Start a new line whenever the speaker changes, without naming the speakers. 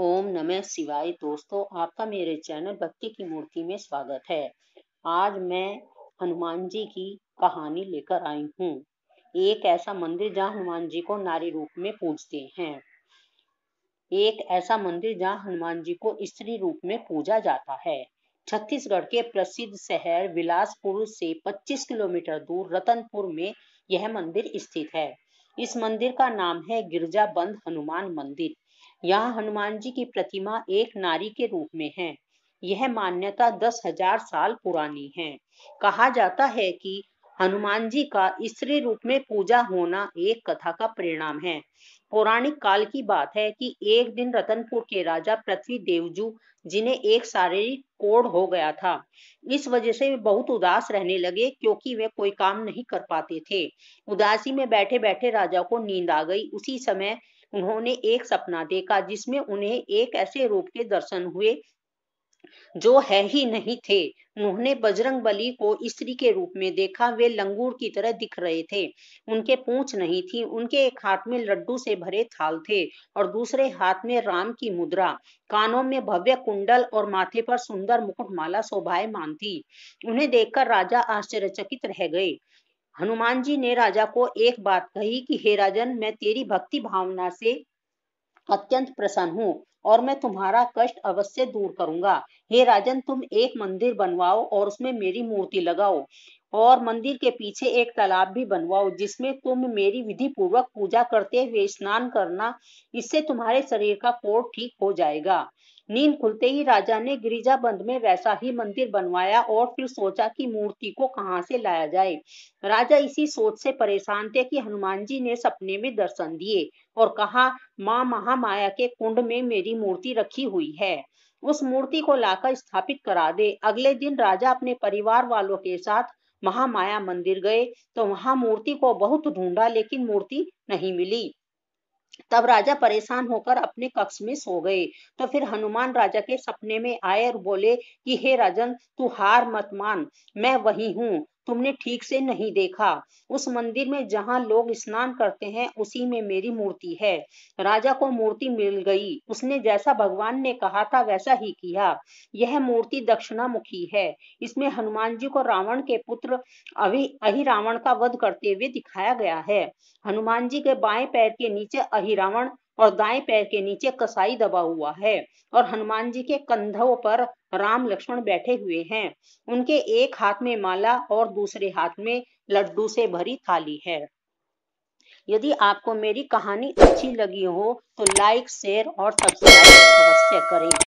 ओम नमः शिवाय दोस्तों आपका मेरे चैनल भक्ति की मूर्ति में स्वागत है आज मैं हनुमान जी की कहानी लेकर आई हूँ एक ऐसा मंदिर जहाँ हनुमान जी को नारी रूप में पूजते हैं एक ऐसा मंदिर जहाँ हनुमान जी को स्त्री रूप में पूजा जाता है छत्तीसगढ़ के प्रसिद्ध शहर विलासपुर से 25 किलोमीटर दूर रतनपुर में यह मंदिर स्थित है इस मंदिर का नाम है गिरजा बंद हनुमान मंदिर यहाँ हनुमान जी की प्रतिमा एक नारी के रूप में है यह मान्यता दस हजार साल पुरानी है कहा जाता है कि हनुमान जी का स्त्री रूप में पूजा होना एक कथा का परिणाम है पौराणिक काल की बात है कि एक दिन रतनपुर के राजा पृथ्वी देवजू जिन्हें एक शारीरिक कोड़ हो गया था इस वजह से वे बहुत उदास रहने लगे क्योंकि वे कोई काम नहीं कर पाते थे उदासी में बैठे बैठे राजा को नींद आ गई उसी समय उन्होंने एक सपना देखा जिसमें उन्हें एक ऐसे रूप के दर्शन हुए जो है ही नहीं थे उन्होंने बजरंग बली को स्त्री के रूप में देखा वे लंगूर की तरह दिख रहे थे उनके पूंछ नहीं थी उनके एक हाथ में लड्डू से भरे थाल थे और दूसरे हाथ में राम की मुद्रा कानों में भव्य कुंडल और माथे पर सुंदर मुकुटमाला शोभायमान थी उन्हें देखकर राजा आश्चर्यचकित रह गए हनुमान जी ने राजा को एक बात कही कि हे राजन मैं तेरी भक्ति भावना से अत्यंत प्रसन्न हूँ और मैं तुम्हारा कष्ट अवश्य दूर करूंगा हे राजन तुम एक मंदिर बनवाओ और उसमें मेरी मूर्ति लगाओ और मंदिर के पीछे एक तालाब भी बनवाओ जिसमें तुम मेरी विधि पूर्वक पूजा करते हुए स्नान करना इससे तुम्हारे शरीर का कोड ठीक हो जाएगा नींद खुलते ही राजा ने गिरिजा बंद में वैसा ही मंदिर बनवाया और फिर सोचा कि मूर्ति को कहाँ से लाया जाए राजा इसी सोच से परेशान थे कि हनुमान जी ने सपने में दर्शन दिए और कहा माँ महामाया के कुंड में मेरी मूर्ति रखी हुई है उस मूर्ति को लाकर स्थापित करा दे अगले दिन राजा अपने परिवार वालों के साथ महामाया मंदिर गए तो वहां मूर्ति को बहुत ढूंढा लेकिन मूर्ति नहीं मिली तब राजा परेशान होकर अपने कक्ष में सो गए तो फिर हनुमान राजा के सपने में आए और बोले कि हे राजन तू हार मत मान मैं वही हूँ तुमने ठीक से नहीं देखा उस मंदिर में जहाँ लोग स्नान करते हैं उसी में मेरी मूर्ति है राजा को मूर्ति मिल गई उसने जैसा भगवान ने कहा था वैसा ही किया यह मूर्ति दक्षिणा मुखी है इसमें हनुमान जी को रावण के पुत्र अभि अहिरावण का वध करते हुए दिखाया गया है हनुमान जी के बाएं पैर के नीचे अहिरावण और दाएं पैर के नीचे कसाई दबा हुआ है और हनुमान जी के कंधों पर राम लक्ष्मण बैठे हुए हैं उनके एक हाथ में माला और दूसरे हाथ में लड्डू से भरी थाली है यदि आपको मेरी कहानी अच्छी लगी हो तो लाइक शेयर और सब्सक्राइब अवश्य करें